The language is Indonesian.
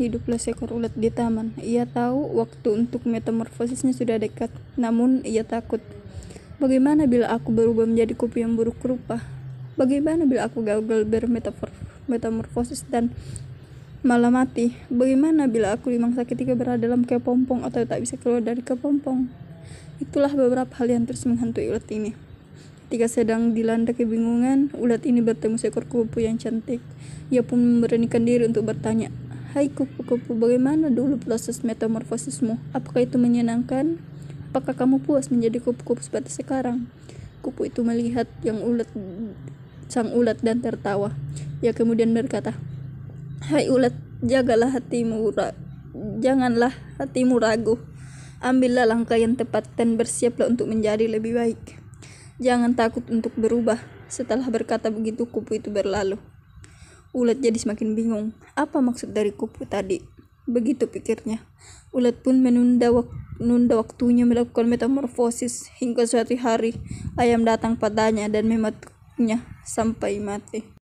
Hiduplah seekor ulat di taman. Ia tahu waktu untuk metamorfosisnya sudah dekat, namun ia takut. Bagaimana bila aku berubah menjadi kupu yang buruk rupa? Bagaimana bila aku gagal bermetamorfosis dan malah mati? Bagaimana bila aku dimangsa ketika berada dalam kepompong atau tak bisa keluar dari kepompong? Itulah beberapa hal yang terus menghantui ulat ini. Ketika sedang dilanda kebingungan, ulat ini bertemu seekor kupu yang cantik. Ia pun memberanikan diri untuk bertanya, Hai kupu-kupu, bagaimana dulu proses metamorfosismu? Apakah itu menyenangkan? Apakah kamu puas menjadi kupu-kupu seperti sekarang? Kupu itu melihat yang ulat sang ulat dan tertawa. Ia ya, kemudian berkata, "Hai ulat, jagalah hatimu, ra janganlah hatimu ragu. Ambillah langkah yang tepat dan bersiaplah untuk menjadi lebih baik. Jangan takut untuk berubah." Setelah berkata begitu, kupu itu berlalu. Ulat jadi semakin bingung. Apa maksud dari kupu tadi? Begitu pikirnya. Ulat pun menunda wak nunda waktunya melakukan metamorfosis hingga suatu hari ayam datang padanya dan mematuknya sampai mati.